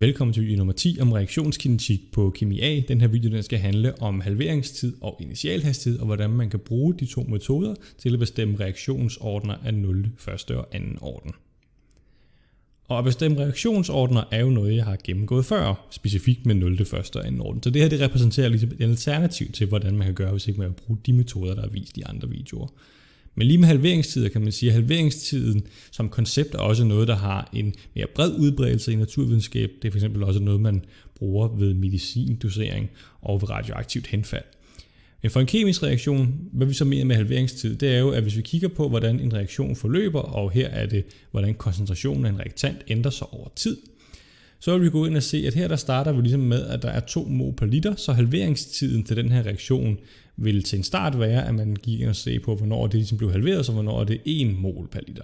Velkommen til video nummer 10 om reaktionskinetik på kemi A. Den her video den skal handle om halveringstid og initialhastighed, og hvordan man kan bruge de to metoder til at bestemme reaktionsordner af 0. første og anden orden. Og at bestemme reaktionsordner er jo noget, jeg har gennemgået før, specifikt med 0. første og anden orden. Så det her det repræsenterer ligesom et alternativ til, hvordan man kan gøre, hvis ikke man vil bruge de metoder, der er vist i andre videoer. Men lige med halveringstider kan man sige, at halveringstiden som koncept er også noget, der har en mere bred udbredelse i naturvidenskab. Det er fx også noget, man bruger ved medicindosering og ved radioaktivt henfald. Men for en kemisk reaktion, hvad vi så mener med halveringstid, det er jo, at hvis vi kigger på, hvordan en reaktion forløber, og her er det, hvordan koncentrationen af en reaktant ændrer sig over tid – så vil vi gå ind og se, at her der starter vi ligesom med, at der er 2 mol per liter, så halveringstiden til den her reaktion vil til en start være, at man gik ind og se på, hvornår det ligesom blev halveret, så hvornår det er 1 mol per liter.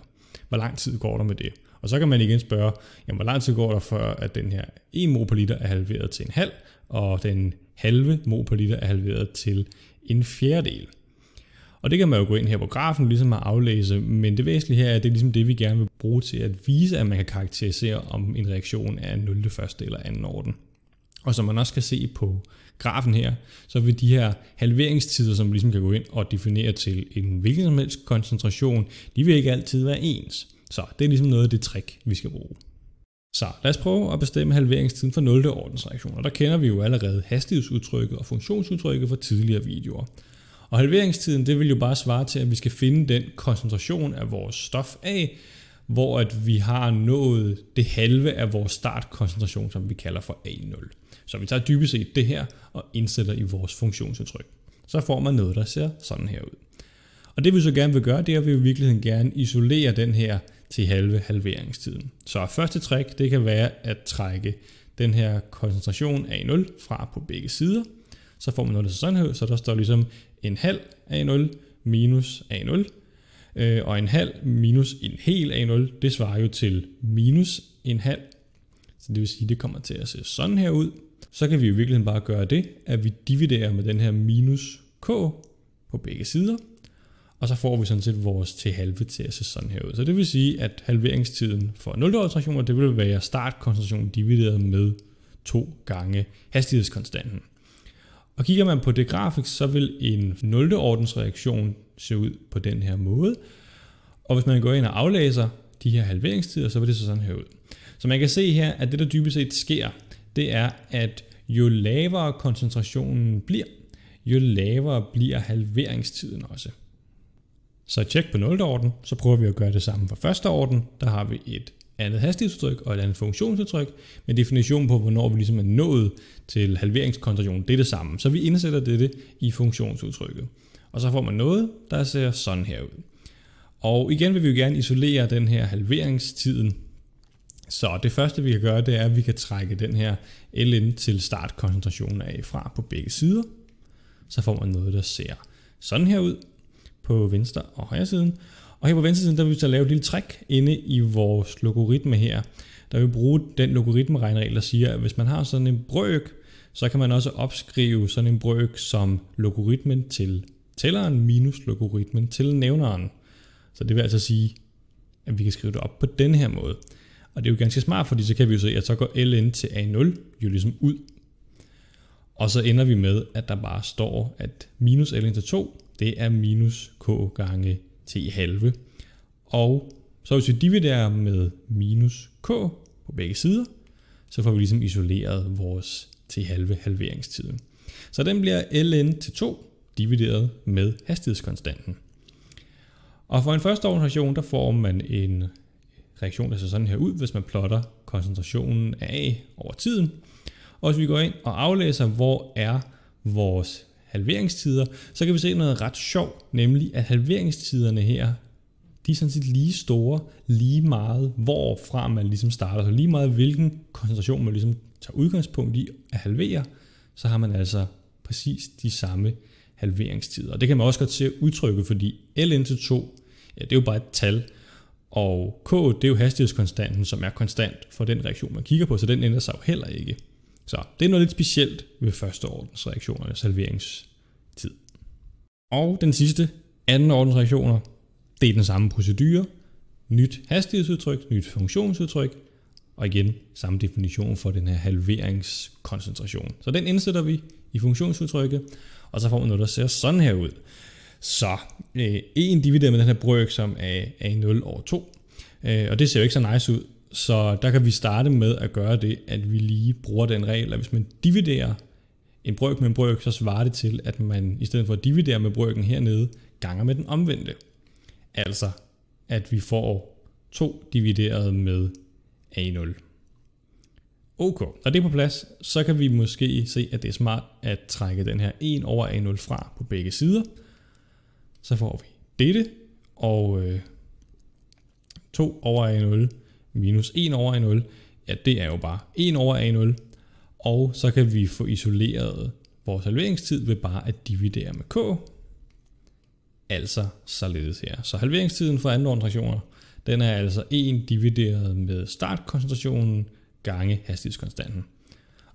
Hvor lang tid går der med det? Og så kan man igen spørge, jamen, hvor lang tid går der før, at den her 1 mol per liter er halveret til en halv, og den halve mol per liter er halveret til en fjerdedel. Og det kan man jo gå ind her på grafen ligesom at aflæse, men det væsentlige her er, at det er ligesom det, vi gerne vil bruge til at vise, at man kan karakterisere, om en reaktion er 0. første eller anden orden. Og som man også kan se på grafen her, så vil de her halveringstider, som vi ligesom kan gå ind og definere til en hvilken som helst koncentration, de vil ikke altid være ens. Så det er ligesom noget af det trick, vi skal bruge. Så lad os prøve at bestemme halveringstiden for 0. ordensreaktioner. Der kender vi jo allerede hastighedsudtrykket og funktionsudtrykket fra tidligere videoer. Og halveringstiden, det vil jo bare svare til, at vi skal finde den koncentration af vores stof A, hvor at vi har nået det halve af vores startkoncentration, som vi kalder for A0. Så vi tager dybest set det her og indsætter i vores funktionsindtryk. Så får man noget, der ser sådan her ud. Og det vi så gerne vil gøre, det er, at vi i virkeligheden gerne isolere den her til halve halveringstiden. Så første trick, det kan være at trække den her koncentration A0 fra på begge sider – så får man 0 til sandhed, så der står ligesom en halv A0 minus A0, øh, og en halv minus en hel A0, det svarer jo til minus en halv, så det vil sige, at det kommer til at se sådan her ud. Så kan vi jo virkelig bare gøre det, at vi dividerer med den her minus k på begge sider, og så får vi sådan set vores til halve til at se sådan her ud. Så det vil sige, at halveringstiden for 0 det vil være startkoncentrationen divideret med 2 gange hastighedskonstanten. Og kigger man på det grafisk, så vil en 0. ordensreaktion se ud på den her måde. Og hvis man går ind og aflæser de her halveringstider, så vil det så sådan her ud. Så man kan se her, at det der dybest set sker, det er, at jo lavere koncentrationen bliver, jo lavere bliver halveringstiden også. Så tjek på 0. orden, så prøver vi at gøre det samme for første orden. Der har vi et andet hastighedsudtryk og et andet funktionsudtryk, men definitionen på, hvornår vi ligesom er nået til halveringskoncentration, det er det samme. Så vi indsætter dette i funktionsudtrykket. Og så får man noget, der ser sådan her ud. Og igen vil vi jo gerne isolere den her halveringstiden. Så det første vi kan gøre, det er, at vi kan trække den her LN til startkoncentrationen af fra på begge sider. Så får man noget, der ser sådan her ud på venstre og højre siden. Og her på venstre side, der vil vi så lave et lille trick inde i vores logaritme her. Der vil vi bruge den logaritmeregnregel, der siger, at hvis man har sådan en brøk, så kan man også opskrive sådan en brøk som logaritmen til tælleren minus logaritmen til nævneren. Så det vil altså sige, at vi kan skrive det op på den her måde. Og det er jo ganske smart, fordi så kan vi jo se, at så går ln til a0 jo ligesom ud. Og så ender vi med, at der bare står, at minus ln til 2, det er minus k gange til i halve. Og så hvis vi dividerer med minus k på begge sider, så får vi ligesom isoleret vores t halve halveringstiden. Så den bliver ln til 2 divideret med hastighedskonstanten. Og for en første organisation, der får man en reaktion, der ser sådan her ud, hvis man plotter koncentrationen af A over tiden. Og hvis vi går ind og aflæser, hvor er vores halveringstider, så kan vi se noget ret sjovt, nemlig at halveringstiderne her, de er sådan set lige store, lige meget, hvorfra man ligesom starter. Så lige meget, hvilken koncentration man ligesom tager udgangspunkt i at halvere, så har man altså præcis de samme halveringstider. Og det kan man også godt se udtrykke, fordi L til 2, ja, det er jo bare et tal, og K, det er jo hastighedskonstanten, som er konstant for den reaktion, man kigger på, så den ændrer sig jo heller ikke. Så det er noget lidt specielt ved førsteordensreaktionernes halveringstid. Og den sidste, anden ordens reaktioner, det er den samme procedure. Nyt hastighedsudtryk, nyt funktionsudtryk, og igen samme definition for den her halveringskoncentration. Så den indsætter vi i funktionsudtrykket, og så får man noget, der ser sådan her ud. Så øh, en divideret med den her brøk, som er, a 0 over 2, øh, og det ser jo ikke så nice ud, så der kan vi starte med at gøre det, at vi lige bruger den regel, at hvis man dividerer en brøk med en brøk, så svarer det til, at man i stedet for at dividere med brøken hernede, ganger med den omvendte. Altså, at vi får 2 divideret med A0. Okay, når det er på plads, så kan vi måske se, at det er smart at trække den her 1 over A0 fra på begge sider. Så får vi dette, og øh, 2 over A0 minus 1 over A0, ja det er jo bare 1 over A0, og så kan vi få isoleret vores halveringstid ved bare at dividere med k, altså således her. Så halveringstiden for anden ordentrationer, den er altså 1 divideret med startkoncentrationen gange hastighedskonstanten.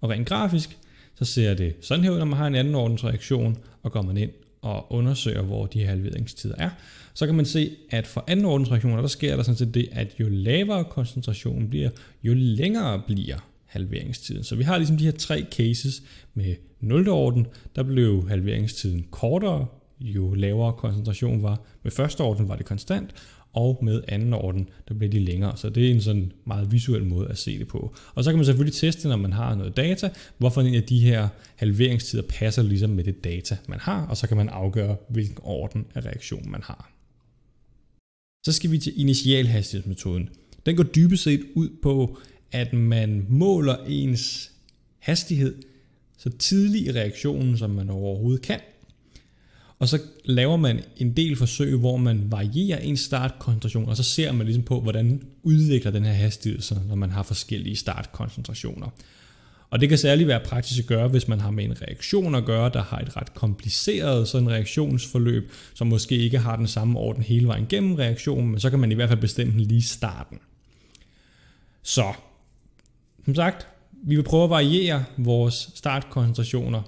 Og rent grafisk, så ser det sådan her ud, når man har en anden ordens reaktion, og går man ind og undersøger, hvor de her halveringstider er, så kan man se, at for anden ordens reaktioner, der sker der sådan set det, at jo lavere koncentrationen bliver, jo længere bliver halveringstiden. Så vi har ligesom de her tre cases med 0. orden, der blev halveringstiden kortere jo lavere koncentration var. Med første orden var det konstant, og med anden orden, der blev de længere. Så det er en sådan meget visuel måde at se det på. Og så kan man selvfølgelig teste, når man har noget data, hvorfor en af de her halveringstider passer ligesom med det data, man har, og så kan man afgøre, hvilken orden af reaktion man har. Så skal vi til initialhastighedsmetoden. Den går dybest set ud på, at man måler ens hastighed så tidlig i reaktionen, som man overhovedet kan, og så laver man en del forsøg, hvor man varierer en startkoncentration, og så ser man ligesom på, hvordan udvikler den her hastighed sig, når man har forskellige startkoncentrationer. Og det kan særligt være praktisk at gøre, hvis man har med en reaktion at gøre, der har et ret kompliceret sådan reaktionsforløb, som måske ikke har den samme orden hele vejen gennem reaktionen, men så kan man i hvert fald bestemme den lige starten. Så, som sagt, vi vil prøve at variere vores startkoncentrationer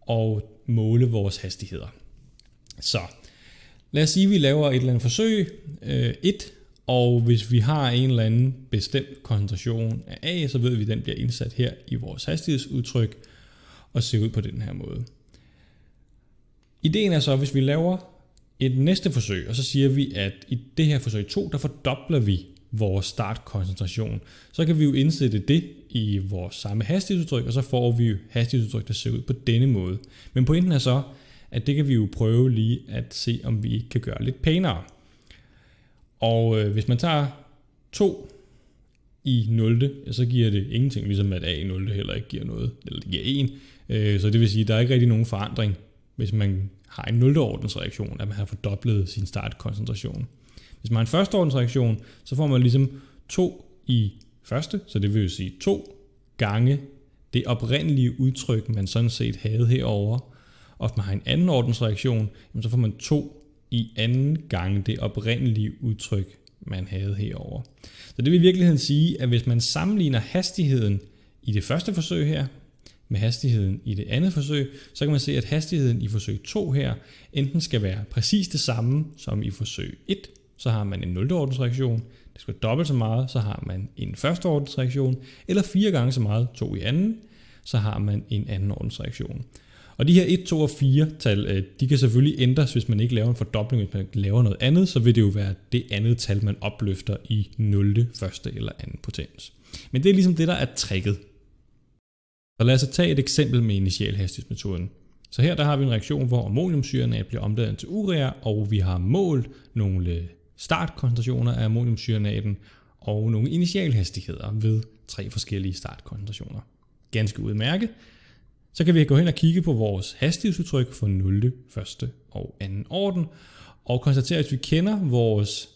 og måle vores hastigheder. Så lad os sige, at vi laver et eller andet forsøg, øh, et, og hvis vi har en eller anden bestemt koncentration af A, så ved vi, at den bliver indsat her i vores hastighedsudtryk og ser ud på den her måde. Ideen er så, at hvis vi laver et næste forsøg, og så siger vi, at i det her forsøg 2, der fordobler vi vores startkoncentration, så kan vi jo indsætte det i vores samme hastighedsudtryk, og så får vi jo hastighedsudtryk, der ser ud på denne måde. Men pointen er så, at det kan vi jo prøve lige at se, om vi kan gøre lidt pænere. Og øh, hvis man tager 2 i 0, så giver det ingenting, ligesom at A i 0 heller ikke giver noget, eller det giver 1. Øh, så det vil sige, at der er ikke rigtig nogen forandring, hvis man har en 0. ordensreaktion, at man har fordoblet sin startkoncentration. Hvis man har en ordensreaktion, så får man ligesom 2 i første, så det vil jo sige 2 gange det oprindelige udtryk, man sådan set havde herover og hvis man har en anden ordensreaktion, jamen, så får man to i anden gang det oprindelige udtryk, man havde herover. Så det vil i virkeligheden sige, at hvis man sammenligner hastigheden i det første forsøg her, med hastigheden i det andet forsøg, så kan man se, at hastigheden i forsøg 2 her enten skal være præcis det samme som i forsøg 1, så har man en 0. ordensreaktion, det skal være dobbelt så meget, så har man en første ordensreaktion, eller fire gange så meget, to i anden, så har man en anden ordensreaktion. Og de her 1, 2 og 4 tal, øh, de kan selvfølgelig ændres, hvis man ikke laver en fordobling, hvis man laver noget andet, så vil det jo være det andet tal, man opløfter i 0., 1. eller 2. potens. Men det er ligesom det, der er tricket. Så lad os tage et eksempel med initialhastighedsmetoden. Så her der har vi en reaktion, hvor ammoniumsyrenat bliver omdannet til urea, og vi har målt nogle startkoncentrationer af ammoniumsyrenaten og nogle initialhastigheder ved tre forskellige startkoncentrationer. Ganske udmærket. Så kan vi gå hen og kigge på vores hastighedsudtryk for 0., 1. og 2. orden, og konstatere, at hvis vi kender vores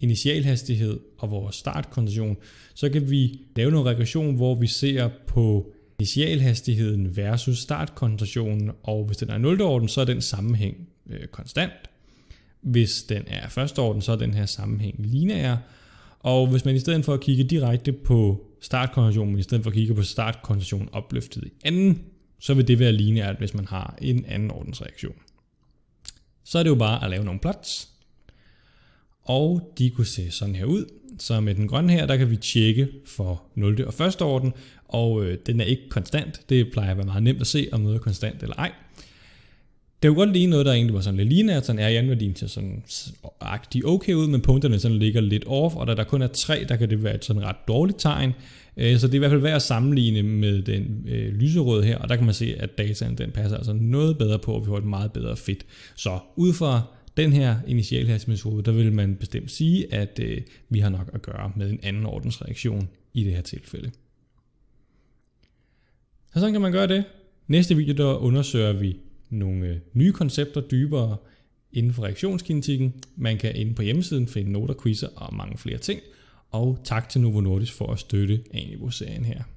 initialhastighed og vores startkoncentration, så kan vi lave noget regression, hvor vi ser på initialhastigheden versus startkoncentrationen, og hvis den er 0. orden, så er den sammenhæng øh, konstant. Hvis den er første orden, så er den her sammenhæng lineær. Og hvis man i stedet for at kigge direkte på startkoncentrationen, i stedet for at kigge på startkoncentrationen opløftet i anden så vil det være lineært, hvis man har en anden ordens reaktion. Så er det jo bare at lave nogle plots, og de kunne se sådan her ud. Så med den grønne her, der kan vi tjekke for 0. og første orden, og øh, den er ikke konstant. Det plejer at være meget nemt at se, om noget er konstant eller ej det kunne godt lige noget, der egentlig var sådan lidt at sådan er jernværdien til sådan agtig okay ud, men punkterne sådan ligger lidt off, og da der kun er tre, der kan det være et sådan ret dårligt tegn. Øh, så det er i hvert fald værd at sammenligne med den øh, lyserøde her, og der kan man se, at dataen den passer altså noget bedre på, og vi får et meget bedre fedt. Så ud fra den her initialhastighedsmetode, der vil man bestemt sige, at øh, vi har nok at gøre med en anden ordensreaktion i det her tilfælde. Så sådan kan man gøre det. Næste video, der undersøger vi nogle øh, nye koncepter dybere inden for reaktionskinetikken. Man kan inde på hjemmesiden finde noter, quizzer og mange flere ting. Og tak til Novo Nordisk for at støtte Anibo-serien her.